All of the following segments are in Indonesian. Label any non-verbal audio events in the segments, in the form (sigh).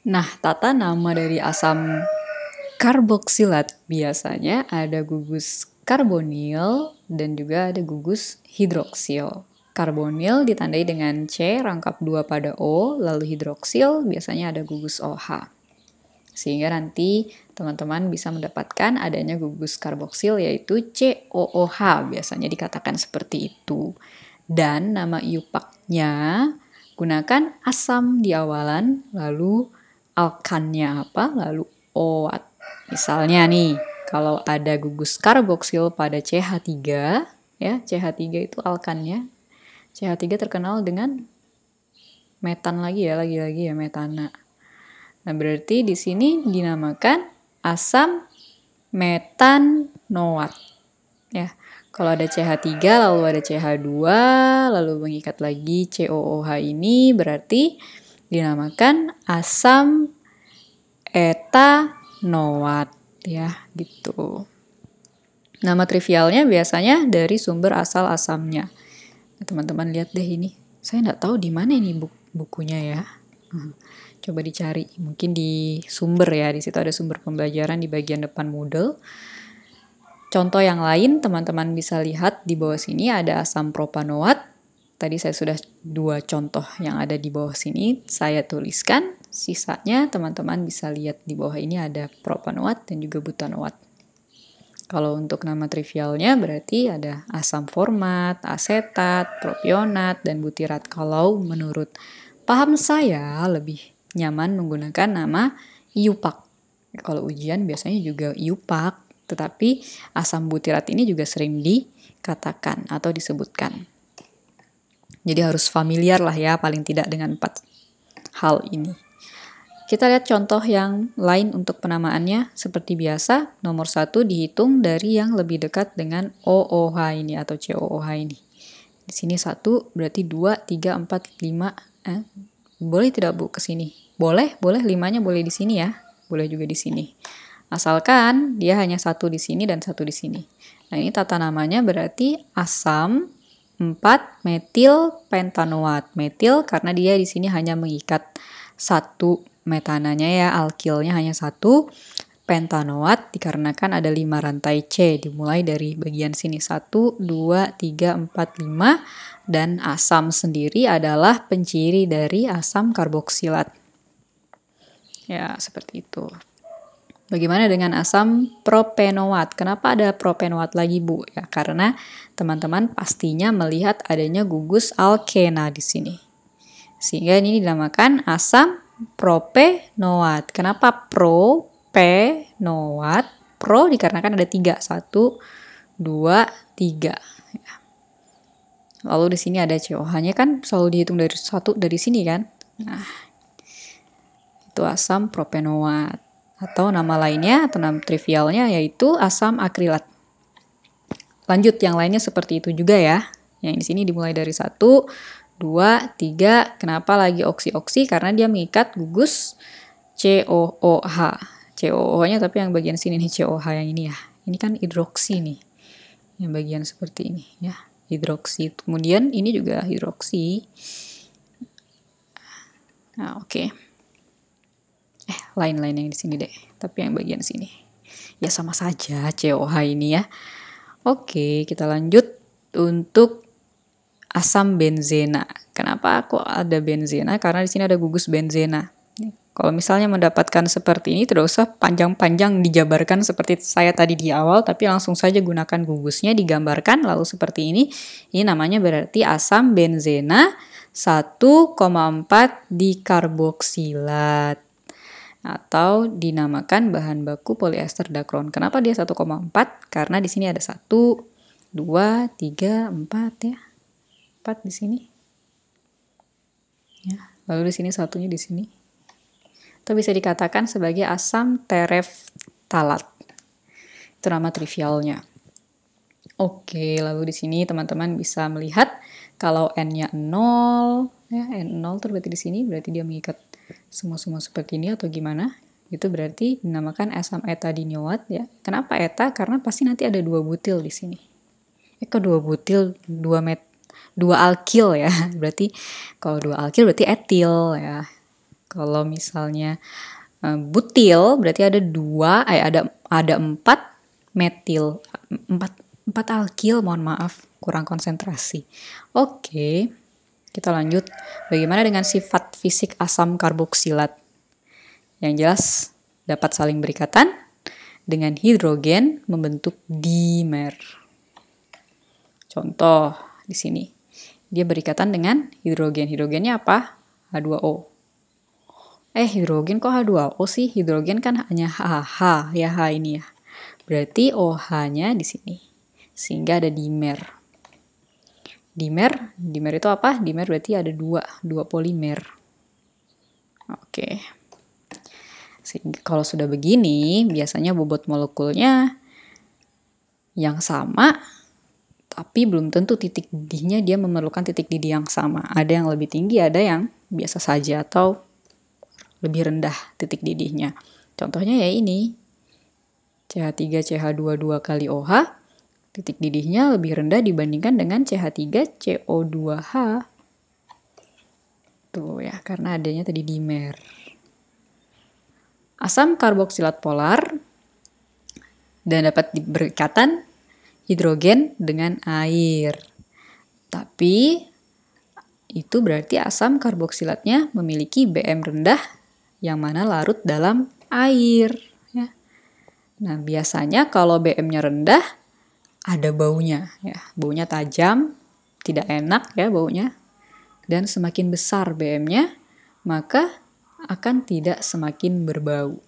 Nah, tata nama dari asam karboksilat biasanya ada gugus karbonil dan juga ada gugus hidroksil. Karbonil ditandai dengan C rangkap 2 pada O, lalu hidroksil biasanya ada gugus OH. Sehingga nanti teman-teman bisa mendapatkan adanya gugus karboksil yaitu COOH, biasanya dikatakan seperti itu. Dan nama iupaknya gunakan asam di awalan, lalu alkannya apa, lalu OAT. Oh, misalnya nih, kalau ada gugus karboksil pada CH3, ya CH3 itu alkannya. CH3 terkenal dengan metan lagi ya, lagi-lagi ya metana. Nah, berarti di sini dinamakan asam metan metanoat. Ya, kalau ada CH3 lalu ada CH2, lalu mengikat lagi COOH ini berarti dinamakan asam etanoat ya gitu. Nama trivialnya biasanya dari sumber asal asamnya. Nah, teman-teman lihat deh ini. Saya nggak tahu di mana ini bu bukunya ya. Hmm, coba dicari. Mungkin di sumber ya. Di situ ada sumber pembelajaran di bagian depan Moodle. Contoh yang lain teman-teman bisa lihat di bawah sini ada asam propanoat tadi saya sudah dua contoh yang ada di bawah sini saya tuliskan sisanya teman-teman bisa lihat di bawah ini ada propanoat dan juga butanoat kalau untuk nama trivialnya berarti ada asam format, asetat, propionat, dan butirat. Kalau menurut paham saya lebih nyaman menggunakan nama iupak. Kalau ujian biasanya juga iupak, tetapi asam butirat ini juga sering dikatakan atau disebutkan. Jadi harus familiar lah ya paling tidak dengan empat hal ini. Kita lihat contoh yang lain untuk penamaannya. Seperti biasa, nomor satu dihitung dari yang lebih dekat dengan OOH ini atau COOH ini. Di sini satu berarti 2, 3, 4, 5. boleh tidak Bu ke sini? Boleh, boleh. Limanya boleh di sini ya. Boleh juga di sini. Asalkan dia hanya satu di sini dan satu di sini. Nah ini tata namanya berarti asam 4. Metil pentanoat. Metil karena dia di sini hanya mengikat satu metananya ya, alkilnya hanya satu. Pentanoat dikarenakan ada 5 rantai C dimulai dari bagian sini 1, 2, 3, 4, 5 dan asam sendiri adalah penciri dari asam karboksilat. Ya, seperti itu. Bagaimana dengan asam propenoat? Kenapa ada propenoat lagi, Bu? Ya, karena teman-teman pastinya melihat adanya gugus alkena di sini. Sehingga ini dinamakan asam propenoat. Kenapa propenoat? Pro dikarenakan ada tiga. Satu, dua, tiga. Ya. Lalu di sini ada COH-nya kan selalu dihitung dari satu dari sini kan. Nah, itu asam propenoat atau nama lainnya atau nama trivialnya yaitu asam akrilat. Lanjut yang lainnya seperti itu juga ya. Yang di sini dimulai dari 1, 2, 3. Kenapa lagi oksi-oksi? Karena dia mengikat gugus COOH. COOH-nya tapi yang bagian sini nih COOH yang ini ya. Ini kan hidroksi nih. Yang bagian seperti ini ya. Hidroksi. Kemudian ini juga hidroksi. Nah, oke. Okay eh lain-lain yang di sini deh tapi yang bagian sini ya sama saja COH ini ya oke kita lanjut untuk asam benzena kenapa aku ada benzena karena di sini ada gugus benzena kalau misalnya mendapatkan seperti ini tidak usah panjang-panjang dijabarkan seperti saya tadi di awal tapi langsung saja gunakan gugusnya digambarkan lalu seperti ini ini namanya berarti asam benzena 1,4 dikarboksilat atau dinamakan bahan baku poliester dacron. Kenapa dia 1,4? Karena di sini ada 1, 2, 3, 4 ya. 4 di sini. Ya, lalu di sini satunya di sini. Itu bisa dikatakan sebagai asam tereftalat. Itu nama trivialnya. Oke, lalu di sini teman-teman bisa melihat kalau n-nya 0, ya, n 0 itu berarti di sini, berarti dia mengikat semua-semua seperti ini atau gimana itu berarti dinamakan asam dinyoat ya. Kenapa eta? Karena pasti nanti ada dua butil di sini. Eh kok dua butil, dua met, dua alkil ya. (laughs) Berarti kalau dua alkil berarti etil ya. Kalau misalnya eh, butil berarti ada dua, eh ada ada empat metil, empat empat alkil. Mohon maaf kurang konsentrasi. Oke. Okay. Kita lanjut, bagaimana dengan sifat fisik asam karboksilat? Yang jelas dapat saling berikatan dengan hidrogen membentuk dimer. Contoh di sini. Dia berikatan dengan hidrogen. Hidrogennya apa? H2O. Eh, hidrogen kok H2O sih? Hidrogen kan hanya HH, ya H ini ya. Berarti OH-nya di sini. Sehingga ada dimer dimer. Dimer itu apa? Dimer berarti ada dua, dua polimer. Oke. Sehingga kalau sudah begini, biasanya bobot molekulnya yang sama, tapi belum tentu titik didihnya dia memerlukan titik didih yang sama. Ada yang lebih tinggi, ada yang biasa saja atau lebih rendah titik didihnya. Contohnya ya ini, CH3CH22 kali OH titik didihnya lebih rendah dibandingkan dengan CH3CO2H. Tuh ya, karena adanya tadi dimer. Asam karboksilat polar dan dapat diberikatan hidrogen dengan air. Tapi itu berarti asam karboksilatnya memiliki BM rendah yang mana larut dalam air. Ya. Nah biasanya kalau BM-nya rendah, ada baunya ya baunya tajam tidak enak ya baunya dan semakin besar BM-nya maka akan tidak semakin berbau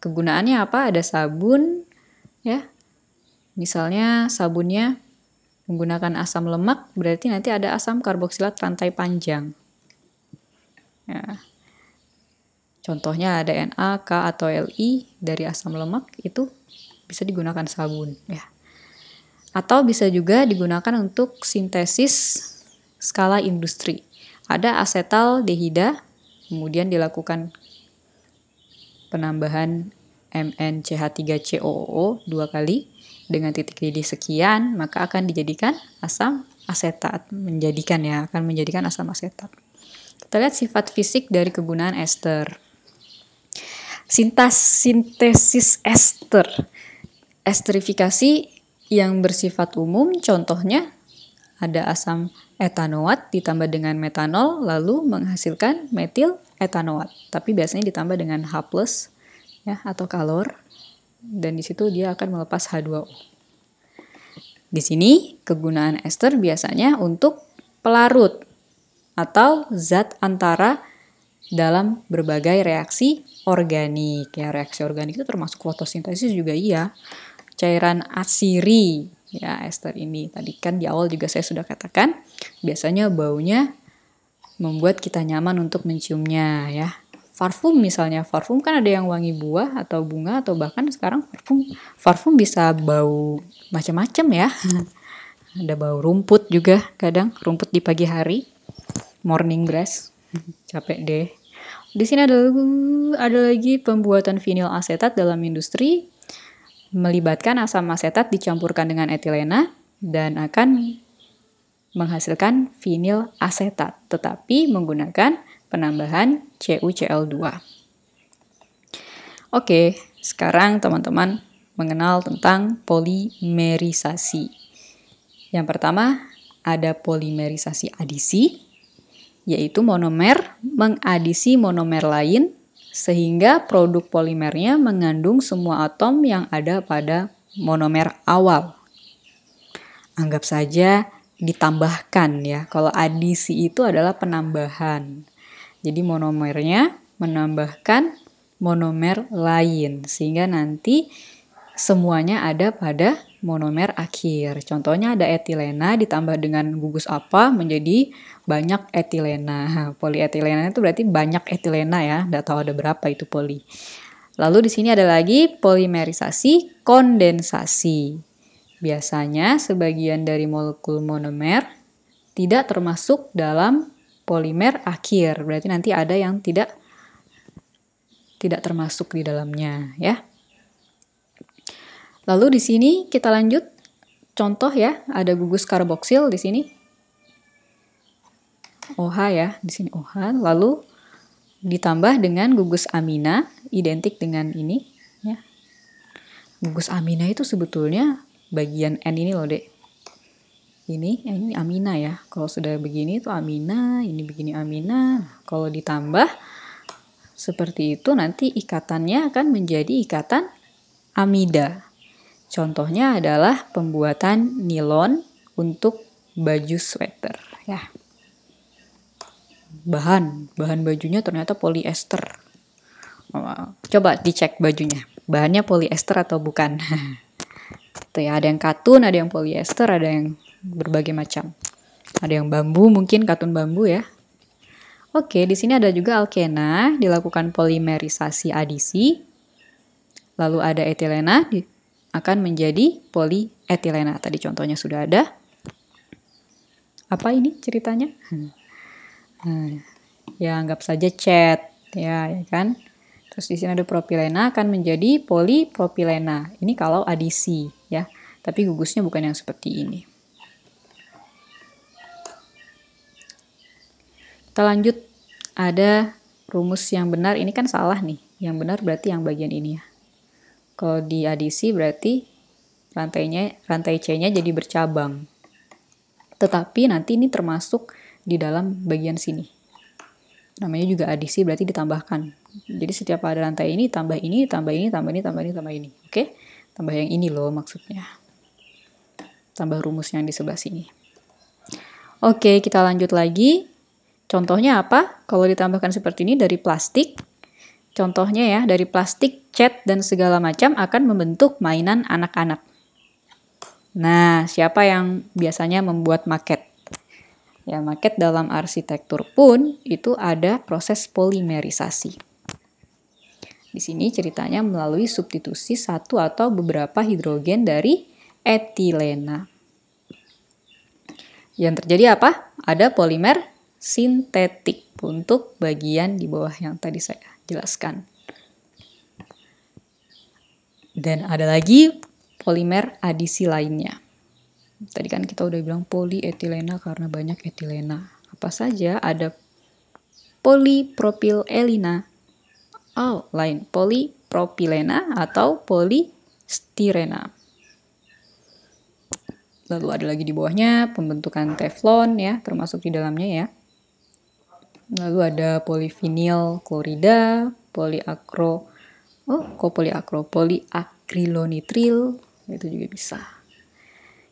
kegunaannya apa ada sabun ya misalnya sabunnya menggunakan asam lemak berarti nanti ada asam karboksilat rantai panjang ya. contohnya ada nak atau LI dari asam lemak itu bisa digunakan sabun ya atau bisa juga digunakan untuk sintesis skala industri. Ada asetaldehida, kemudian dilakukan penambahan MnCH3COO dua kali dengan titik didih sekian, maka akan dijadikan asam asetat, menjadikan ya, akan menjadikan asam asetat. Kita lihat sifat fisik dari kegunaan ester. Sintas sintesis ester. Esterifikasi yang bersifat umum, contohnya ada asam etanoat ditambah dengan metanol lalu menghasilkan metil etanoat. Tapi biasanya ditambah dengan H+ ya atau kalor dan di situ dia akan melepas H2O. Di sini kegunaan ester biasanya untuk pelarut atau zat antara dalam berbagai reaksi organik. Ya, reaksi organik itu termasuk fotosintesis juga iya cairan asiri ya ester ini. Tadi kan di awal juga saya sudah katakan, biasanya baunya membuat kita nyaman untuk menciumnya ya. Parfum misalnya, parfum kan ada yang wangi buah atau bunga atau bahkan sekarang parfum parfum bisa bau macam-macam ya. (laughs) ada bau rumput juga kadang, rumput di pagi hari. Morning grass. (laughs) Capek deh. Di sini ada ada lagi pembuatan vinil asetat dalam industri melibatkan asam asetat dicampurkan dengan etilena dan akan menghasilkan vinil asetat, tetapi menggunakan penambahan CuCl2. Oke, sekarang teman-teman mengenal tentang polimerisasi. Yang pertama, ada polimerisasi adisi, yaitu monomer mengadisi monomer lain sehingga produk polimernya mengandung semua atom yang ada pada monomer awal. Anggap saja ditambahkan ya, kalau adisi itu adalah penambahan. Jadi monomernya menambahkan monomer lain sehingga nanti semuanya ada pada monomer akhir. Contohnya ada etilena ditambah dengan gugus apa menjadi banyak etilena. Polietilena itu berarti banyak etilena ya, nggak tahu ada berapa itu poli. Lalu di sini ada lagi polimerisasi kondensasi. Biasanya sebagian dari molekul monomer tidak termasuk dalam polimer akhir. Berarti nanti ada yang tidak tidak termasuk di dalamnya ya. Lalu di sini kita lanjut contoh ya, ada gugus karboksil di sini. OH ya, di sini OH. Lalu ditambah dengan gugus amina identik dengan ini ya. Gugus amina itu sebetulnya bagian N ini loh, Dek. Ini eh, ini amina ya. Kalau sudah begini itu amina, ini begini amina. Nah, kalau ditambah seperti itu nanti ikatannya akan menjadi ikatan amida Contohnya adalah pembuatan nilon untuk baju sweater ya. Bahan, bahan bajunya ternyata polyester. Coba dicek bajunya, bahannya polyester atau bukan. (laughs) Itu ya, ada yang katun, ada yang polyester, ada yang berbagai macam. Ada yang bambu, mungkin katun bambu ya. Oke, di sini ada juga alkena, dilakukan polimerisasi adisi. Lalu ada etilena, akan menjadi polietilena. Tadi contohnya sudah ada. Apa ini ceritanya? Hmm. Eh, ya anggap saja cat, ya, ya kan? Terus di sini ada propilena akan menjadi polipropilena. Ini kalau adisi, ya. Tapi gugusnya bukan yang seperti ini. Kita lanjut ada rumus yang benar. Ini kan salah nih. Yang benar berarti yang bagian ini ya. Kalau diadisi berarti rantainya rantai C-nya jadi bercabang. Tetapi nanti ini termasuk di dalam bagian sini. Namanya juga adisi berarti ditambahkan. Jadi setiap ada rantai ini tambah ini, tambah ini, tambah ini, tambah ini, tambah ini. Oke? Okay? Tambah yang ini loh maksudnya. Tambah rumus yang di sebelah sini. Oke, okay, kita lanjut lagi. Contohnya apa? Kalau ditambahkan seperti ini dari plastik, Contohnya ya, dari plastik, cat, dan segala macam akan membentuk mainan anak-anak. Nah, siapa yang biasanya membuat maket? Ya, maket dalam arsitektur pun itu ada proses polimerisasi. Di sini ceritanya melalui substitusi satu atau beberapa hidrogen dari etilena. Yang terjadi apa? Ada polimer sintetik untuk bagian di bawah yang tadi saya jelaskan. Dan ada lagi polimer adisi lainnya. Tadi kan kita udah bilang polietilena karena banyak etilena. Apa saja ada polipropilena. oh, lain polipropilena atau polistirena. Lalu ada lagi di bawahnya pembentukan teflon ya, termasuk di dalamnya ya. Lalu ada polivinil klorida, poliakro, oh kok poliakro, poliakrilonitril, itu juga bisa.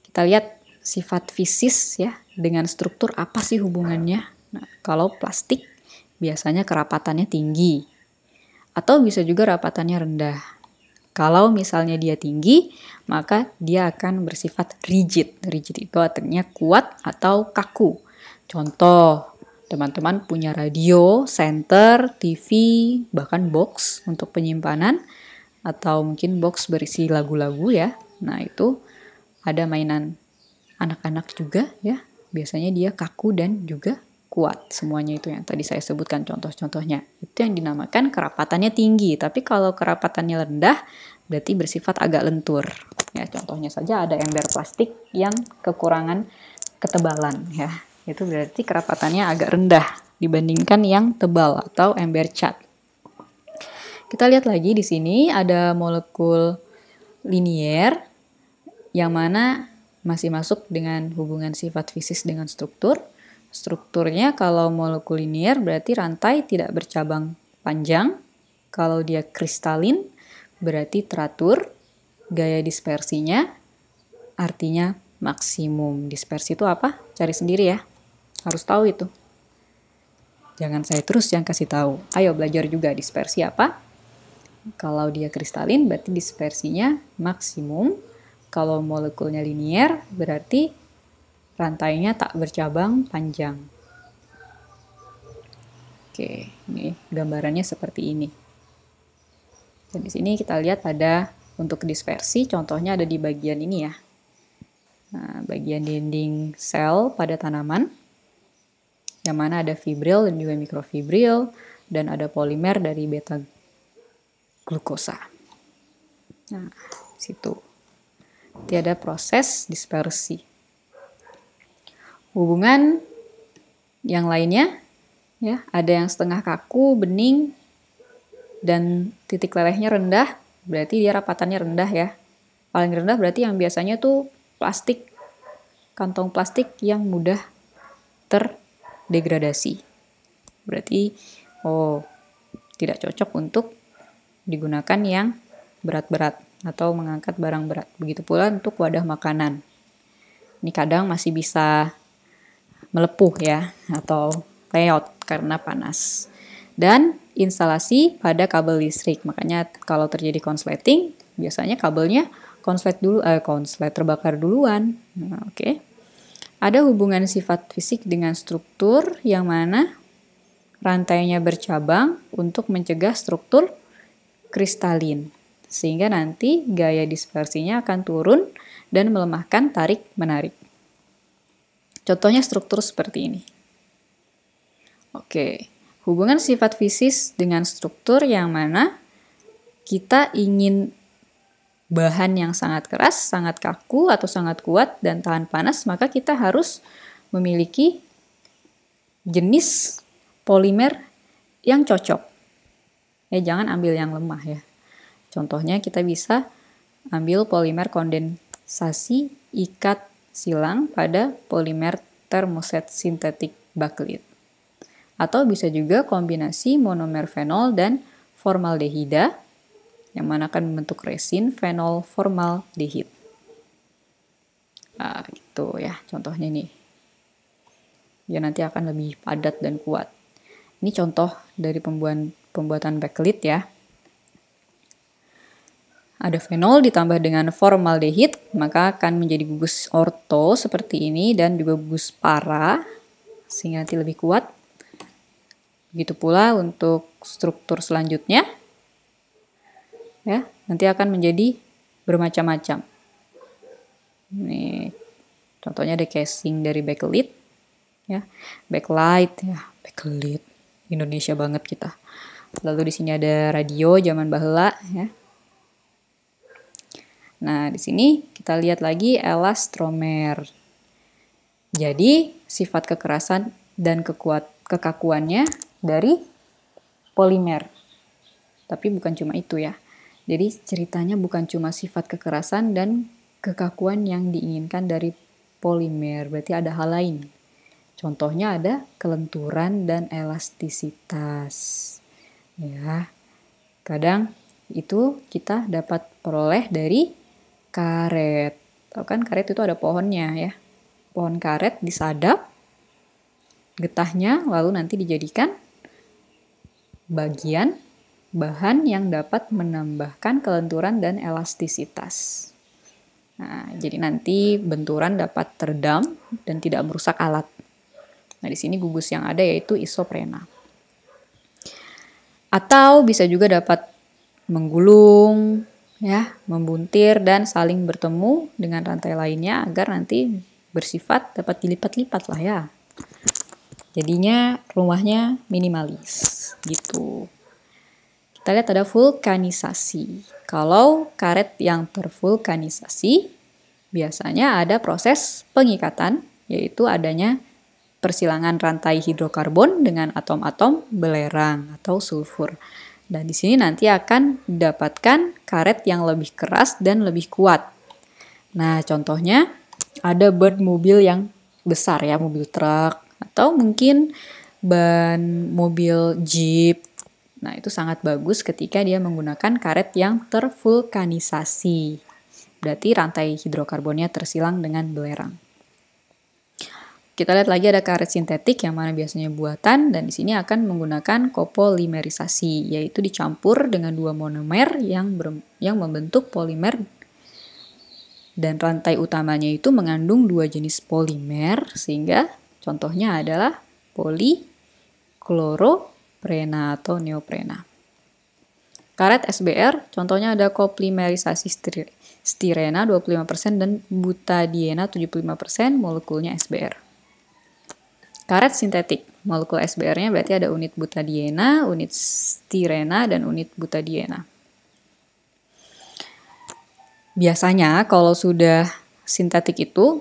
Kita lihat sifat fisis ya, dengan struktur apa sih hubungannya. Nah, kalau plastik biasanya kerapatannya tinggi, atau bisa juga rapatannya rendah. Kalau misalnya dia tinggi, maka dia akan bersifat rigid. Rigid itu artinya kuat atau kaku. Contoh, teman-teman punya radio, center, TV, bahkan box untuk penyimpanan atau mungkin box berisi lagu-lagu ya. Nah, itu ada mainan anak-anak juga ya. Biasanya dia kaku dan juga kuat. Semuanya itu yang tadi saya sebutkan contoh-contohnya. Itu yang dinamakan kerapatannya tinggi, tapi kalau kerapatannya rendah berarti bersifat agak lentur. Ya, contohnya saja ada ember plastik yang kekurangan ketebalan ya itu berarti kerapatannya agak rendah dibandingkan yang tebal atau ember cat. Kita lihat lagi di sini ada molekul linier yang mana masih masuk dengan hubungan sifat fisik dengan struktur. Strukturnya kalau molekul linier berarti rantai tidak bercabang panjang. Kalau dia kristalin berarti teratur. Gaya dispersinya artinya maksimum. Dispersi itu apa? Cari sendiri ya. Harus tahu itu. Jangan saya terus yang kasih tahu. Ayo belajar juga dispersi apa? Kalau dia kristalin berarti dispersinya maksimum. Kalau molekulnya linier berarti rantainya tak bercabang panjang. Oke, ini gambarannya seperti ini. Dan di sini kita lihat ada untuk dispersi, contohnya ada di bagian ini ya. Nah, bagian dinding sel pada tanaman yang mana ada fibril dan juga mikrofibril dan ada polimer dari beta glukosa. Nah, situ. Tiada proses dispersi. Hubungan yang lainnya ya, ada yang setengah kaku, bening dan titik lelehnya rendah, berarti dia rapatannya rendah ya. Paling rendah berarti yang biasanya tuh plastik kantong plastik yang mudah ter degradasi. Berarti oh, tidak cocok untuk digunakan yang berat-berat atau mengangkat barang berat. Begitu pula untuk wadah makanan. Ini kadang masih bisa melepuh ya atau layout karena panas. Dan instalasi pada kabel listrik. Makanya kalau terjadi konsleting, biasanya kabelnya konslet dulu eh konslet terbakar duluan. Nah, oke. Okay. Ada hubungan sifat fisik dengan struktur yang mana rantainya bercabang untuk mencegah struktur kristalin. Sehingga nanti gaya dispersinya akan turun dan melemahkan tarik-menarik. Contohnya struktur seperti ini. Oke, hubungan sifat fisik dengan struktur yang mana kita ingin bahan yang sangat keras, sangat kaku, atau sangat kuat dan tahan panas, maka kita harus memiliki jenis polimer yang cocok. Ya, jangan ambil yang lemah ya. Contohnya kita bisa ambil polimer kondensasi ikat silang pada polimer termoset sintetik baklit. Atau bisa juga kombinasi monomer fenol dan formaldehida yang mana akan membentuk resin fenol formaldehid. Nah, gitu ya contohnya nih. Dia nanti akan lebih padat dan kuat. Ini contoh dari pembuatan pembuatan backlit ya. Ada fenol ditambah dengan formaldehid, maka akan menjadi gugus orto seperti ini dan juga gugus para sehingga nanti lebih kuat. Begitu pula untuk struktur selanjutnya, ya nanti akan menjadi bermacam-macam nih contohnya ada casing dari backlit ya backlight ya backlit Indonesia banget kita lalu di sini ada radio zaman bahula ya nah di sini kita lihat lagi elastomer. jadi sifat kekerasan dan kekuat kekakuannya dari polimer tapi bukan cuma itu ya jadi ceritanya bukan cuma sifat kekerasan dan kekakuan yang diinginkan dari polimer, berarti ada hal lain. Contohnya ada kelenturan dan elastisitas. Ya. Kadang itu kita dapat peroleh dari karet. Tahu kan karet itu ada pohonnya ya. Pohon karet disadap getahnya lalu nanti dijadikan bagian bahan yang dapat menambahkan kelenturan dan elastisitas. Nah, jadi nanti benturan dapat teredam dan tidak merusak alat. Nah, di sini gugus yang ada yaitu isoprena. Atau bisa juga dapat menggulung, ya, membuntir dan saling bertemu dengan rantai lainnya agar nanti bersifat dapat dilipat-lipat lah ya. Jadinya rumahnya minimalis gitu. Kita lihat ada vulkanisasi. Kalau karet yang tervulkanisasi, biasanya ada proses pengikatan, yaitu adanya persilangan rantai hidrokarbon dengan atom-atom belerang atau sulfur. Dan di sini nanti akan didapatkan karet yang lebih keras dan lebih kuat. Nah, contohnya ada ban mobil yang besar ya, mobil truk atau mungkin ban mobil jeep Nah, itu sangat bagus ketika dia menggunakan karet yang tervulkanisasi. Berarti rantai hidrokarbonnya tersilang dengan belerang. Kita lihat lagi ada karet sintetik yang mana biasanya buatan dan di sini akan menggunakan kopolimerisasi yaitu dicampur dengan dua monomer yang ber, yang membentuk polimer dan rantai utamanya itu mengandung dua jenis polimer sehingga contohnya adalah polikloro prena atau neoprena. Karet SBR, contohnya ada koplimerisasi stirena 25% dan butadiena 75% molekulnya SBR. Karet sintetik, molekul SBR-nya berarti ada unit butadiena, unit stirena, dan unit butadiena. Biasanya kalau sudah sintetik itu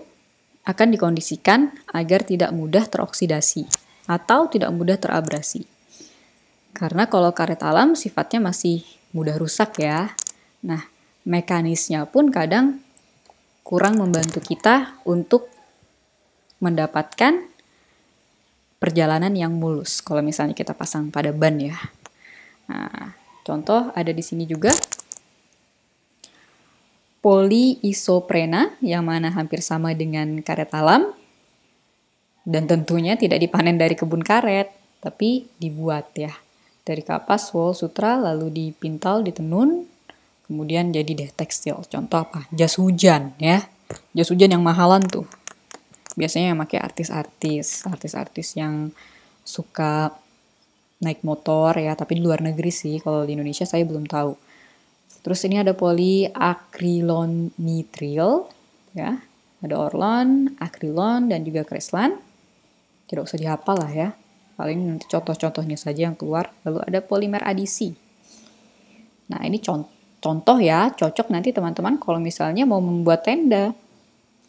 akan dikondisikan agar tidak mudah teroksidasi atau tidak mudah terabrasi. Karena kalau karet alam sifatnya masih mudah rusak ya. Nah, mekanisnya pun kadang kurang membantu kita untuk mendapatkan perjalanan yang mulus. Kalau misalnya kita pasang pada ban ya. Nah, contoh ada di sini juga poliisoprena yang mana hampir sama dengan karet alam dan tentunya tidak dipanen dari kebun karet tapi dibuat ya dari kapas, wol, sutra, lalu dipintal, ditenun, kemudian jadi deh tekstil. Contoh apa? Jas hujan ya. Jas hujan yang mahalan tuh. Biasanya yang pakai artis-artis, artis-artis yang suka naik motor ya, tapi di luar negeri sih. Kalau di Indonesia saya belum tahu. Terus ini ada poliakrilonitril ya. Ada orlon, akrilon dan juga kreslan. Tidak usah dihafal lah ya. Paling nanti contoh-contohnya saja yang keluar. Lalu ada polimer adisi. Nah, ini contoh ya, cocok nanti teman-teman kalau misalnya mau membuat tenda.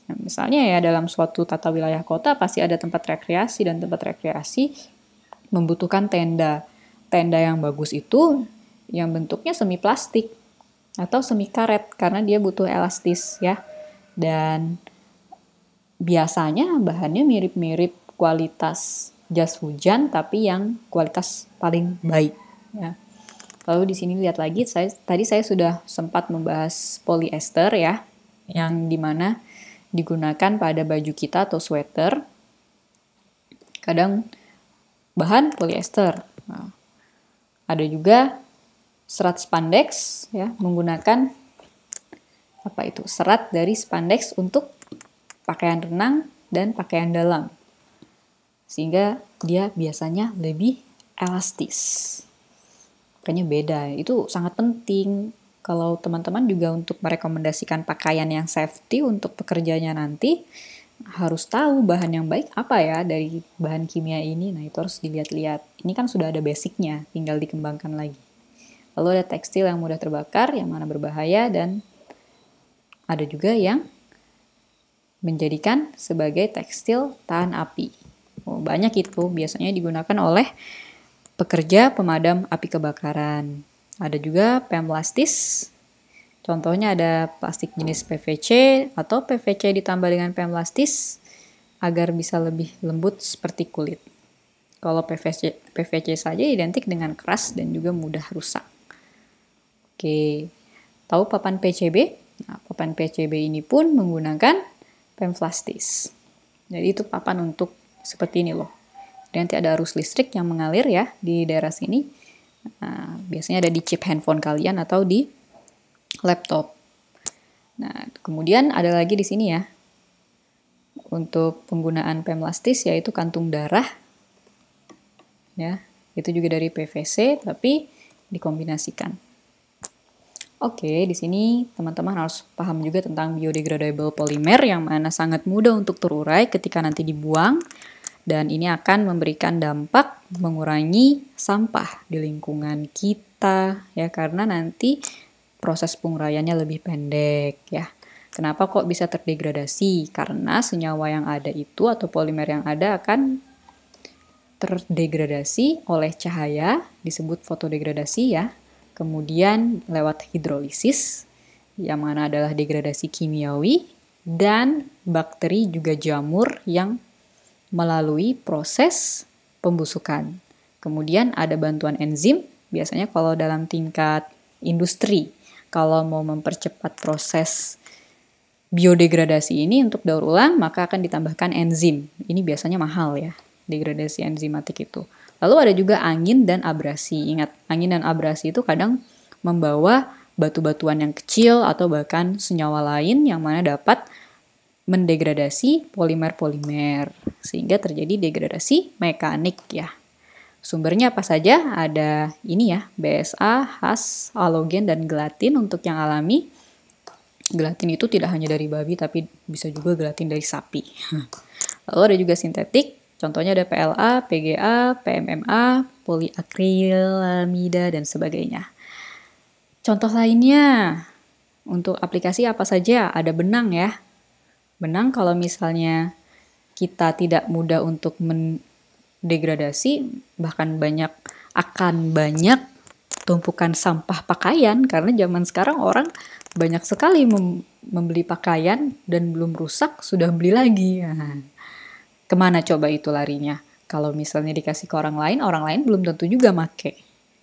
Nah, misalnya ya dalam suatu tata wilayah kota pasti ada tempat rekreasi dan tempat rekreasi membutuhkan tenda. Tenda yang bagus itu yang bentuknya semi plastik atau semi karet karena dia butuh elastis ya. Dan biasanya bahannya mirip-mirip kualitas jas hujan tapi yang kualitas paling baik ya. Lalu di sini lihat lagi saya tadi saya sudah sempat membahas polyester ya yang dimana digunakan pada baju kita atau sweater. Kadang bahan polyester. Nah, ada juga serat spandex ya menggunakan apa itu serat dari spandex untuk pakaian renang dan pakaian dalam sehingga dia biasanya lebih elastis. Makanya beda, ya. itu sangat penting kalau teman-teman juga untuk merekomendasikan pakaian yang safety untuk pekerjanya nanti harus tahu bahan yang baik apa ya dari bahan kimia ini. Nah, itu harus dilihat-lihat. Ini kan sudah ada basicnya, tinggal dikembangkan lagi. Lalu ada tekstil yang mudah terbakar, yang mana berbahaya, dan ada juga yang menjadikan sebagai tekstil tahan api. Oh, banyak itu biasanya digunakan oleh pekerja pemadam api kebakaran. Ada juga PM plastis. Contohnya ada plastik jenis PVC atau PVC ditambah dengan PM plastis agar bisa lebih lembut seperti kulit. Kalau PVC, PVC saja identik dengan keras dan juga mudah rusak. Oke, tahu papan PCB? Nah, papan PCB ini pun menggunakan PEM plastis. Jadi itu papan untuk seperti ini loh. nanti ada arus listrik yang mengalir ya di daerah sini. Nah, biasanya ada di chip handphone kalian atau di laptop. Nah, kemudian ada lagi di sini ya. Untuk penggunaan pemlastis yaitu kantung darah. Ya, itu juga dari PVC tapi dikombinasikan. Oke, di sini teman-teman harus paham juga tentang biodegradable polymer yang mana sangat mudah untuk terurai ketika nanti dibuang dan ini akan memberikan dampak mengurangi sampah di lingkungan kita ya karena nanti proses penguraiannya lebih pendek ya. Kenapa kok bisa terdegradasi? Karena senyawa yang ada itu atau polimer yang ada akan terdegradasi oleh cahaya disebut fotodegradasi ya. Kemudian lewat hidrolisis yang mana adalah degradasi kimiawi dan bakteri juga jamur yang melalui proses pembusukan. Kemudian ada bantuan enzim, biasanya kalau dalam tingkat industri, kalau mau mempercepat proses biodegradasi ini untuk daur ulang, maka akan ditambahkan enzim. Ini biasanya mahal ya, degradasi enzimatik itu. Lalu ada juga angin dan abrasi. Ingat, angin dan abrasi itu kadang membawa batu-batuan yang kecil atau bahkan senyawa lain yang mana dapat mendegradasi polimer-polimer sehingga terjadi degradasi mekanik ya. Sumbernya apa saja? Ada ini ya, BSA, HAS, halogen dan gelatin untuk yang alami. Gelatin itu tidak hanya dari babi tapi bisa juga gelatin dari sapi. (laughs) Lalu ada juga sintetik, contohnya ada PLA, PGA, PMMA, poliakrilamida dan sebagainya. Contoh lainnya untuk aplikasi apa saja? Ada benang ya, menang kalau misalnya kita tidak mudah untuk mendegradasi bahkan banyak akan banyak tumpukan sampah pakaian karena zaman sekarang orang banyak sekali mem membeli pakaian dan belum rusak sudah beli lagi. Nah, kemana coba itu larinya? Kalau misalnya dikasih ke orang lain, orang lain belum tentu juga make.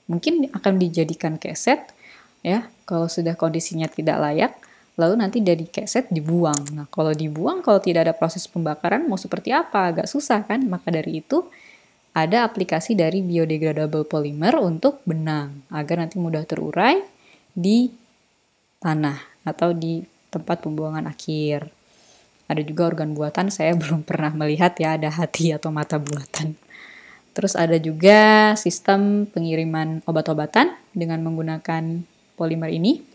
Mungkin akan dijadikan keset, ya kalau sudah kondisinya tidak layak lalu nanti dari keset dibuang. Nah, kalau dibuang, kalau tidak ada proses pembakaran, mau seperti apa? Agak susah kan? Maka dari itu, ada aplikasi dari biodegradable polymer untuk benang, agar nanti mudah terurai di tanah atau di tempat pembuangan akhir. Ada juga organ buatan, saya (laughs) belum pernah melihat ya, ada hati atau mata buatan. Terus ada juga sistem pengiriman obat-obatan dengan menggunakan polimer ini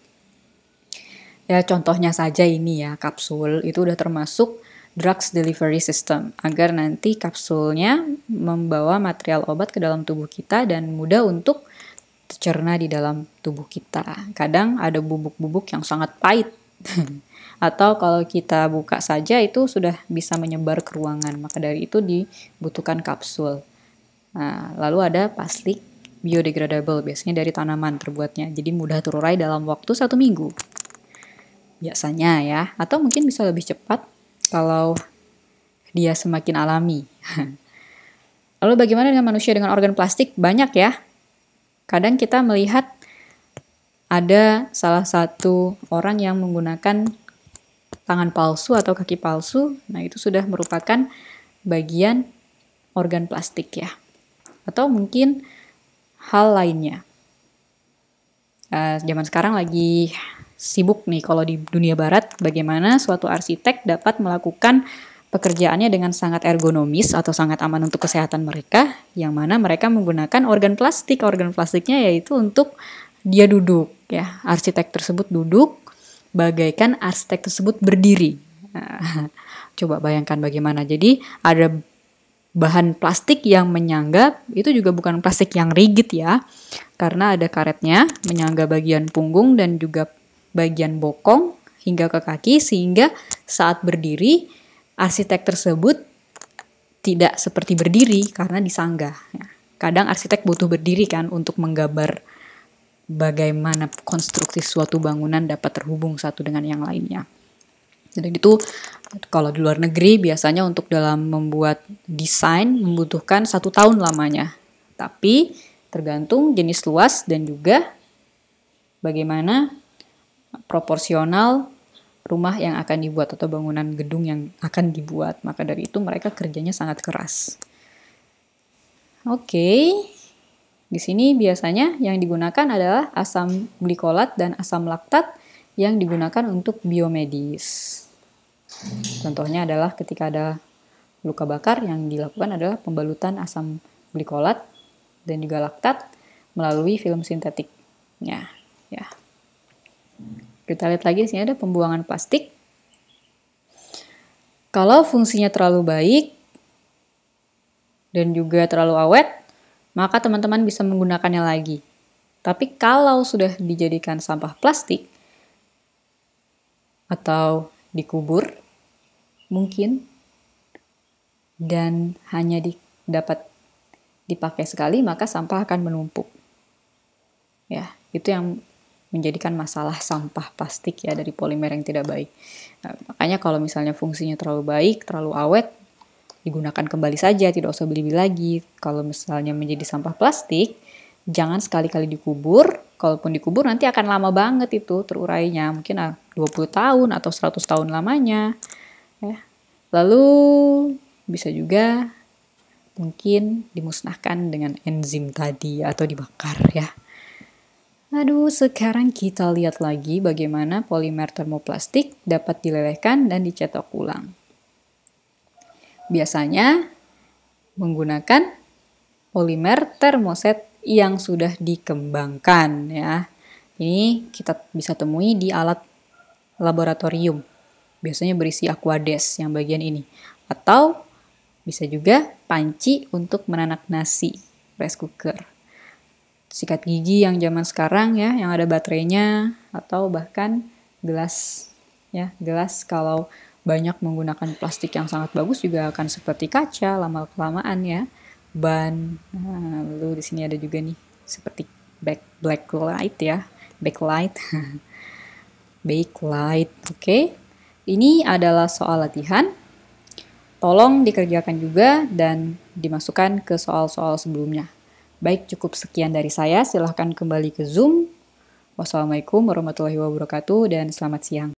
Ya contohnya saja ini ya, kapsul itu udah termasuk drugs delivery system agar nanti kapsulnya membawa material obat ke dalam tubuh kita dan mudah untuk tercerna di dalam tubuh kita. Kadang ada bubuk-bubuk yang sangat pahit. (laughs) Atau kalau kita buka saja itu sudah bisa menyebar ke ruangan. Maka dari itu dibutuhkan kapsul. Nah, lalu ada paslik biodegradable, biasanya dari tanaman terbuatnya. Jadi mudah terurai dalam waktu satu minggu biasanya ya atau mungkin bisa lebih cepat kalau dia semakin alami. (laughs) Lalu bagaimana dengan manusia dengan organ plastik? Banyak ya. Kadang kita melihat ada salah satu orang yang menggunakan tangan palsu atau kaki palsu. Nah, itu sudah merupakan bagian organ plastik ya. Atau mungkin hal lainnya. Uh, zaman sekarang lagi sibuk nih kalau di dunia barat bagaimana suatu arsitek dapat melakukan pekerjaannya dengan sangat ergonomis atau sangat aman untuk kesehatan mereka yang mana mereka menggunakan organ plastik organ plastiknya yaitu untuk dia duduk ya arsitek tersebut duduk bagaikan arsitek tersebut berdiri nah, (laughs) coba bayangkan bagaimana jadi ada bahan plastik yang menyangga itu juga bukan plastik yang rigid ya karena ada karetnya menyangga bagian punggung dan juga bagian bokong hingga ke kaki sehingga saat berdiri arsitek tersebut tidak seperti berdiri karena disanggah. Ya. Kadang arsitek butuh berdiri kan untuk menggambar bagaimana konstruksi suatu bangunan dapat terhubung satu dengan yang lainnya. Jadi itu kalau di luar negeri biasanya untuk dalam membuat desain membutuhkan satu tahun lamanya. Tapi tergantung jenis luas dan juga bagaimana proporsional rumah yang akan dibuat atau bangunan gedung yang akan dibuat. Maka dari itu mereka kerjanya sangat keras. Oke. Di sini biasanya yang digunakan adalah asam glikolat dan asam laktat yang digunakan untuk biomedis. Contohnya adalah ketika ada luka bakar yang dilakukan adalah pembalutan asam glikolat dan juga laktat melalui film sintetiknya ya. Kita lihat lagi di sini ada pembuangan plastik. Kalau fungsinya terlalu baik dan juga terlalu awet, maka teman-teman bisa menggunakannya lagi. Tapi kalau sudah dijadikan sampah plastik atau dikubur, mungkin dan hanya di, dapat dipakai sekali, maka sampah akan menumpuk. Ya, itu yang menjadikan masalah sampah plastik ya dari polimer yang tidak baik. Nah, makanya kalau misalnya fungsinya terlalu baik, terlalu awet, digunakan kembali saja, tidak usah beli-beli lagi. Kalau misalnya menjadi sampah plastik, jangan sekali-kali dikubur. Kalaupun dikubur nanti akan lama banget itu terurainya, mungkin 20 ah, tahun atau 100 tahun lamanya. Ya. Lalu bisa juga mungkin dimusnahkan dengan enzim tadi atau dibakar ya. Aduh, sekarang kita lihat lagi bagaimana polimer termoplastik dapat dilelehkan dan dicetak ulang. Biasanya menggunakan polimer termoset yang sudah dikembangkan ya. Ini kita bisa temui di alat laboratorium. Biasanya berisi aquades yang bagian ini atau bisa juga panci untuk menanak nasi, rice cooker sikat gigi yang zaman sekarang ya, yang ada baterainya atau bahkan gelas ya, gelas kalau banyak menggunakan plastik yang sangat bagus juga akan seperti kaca lama kelamaan ya. Ban, nah, lalu di sini ada juga nih seperti back black light ya, backlight. (laughs) backlight. Oke. Okay. Ini adalah soal latihan. Tolong dikerjakan juga dan dimasukkan ke soal-soal sebelumnya. Baik, cukup sekian dari saya. Silahkan kembali ke Zoom. Wassalamualaikum warahmatullahi wabarakatuh dan selamat siang.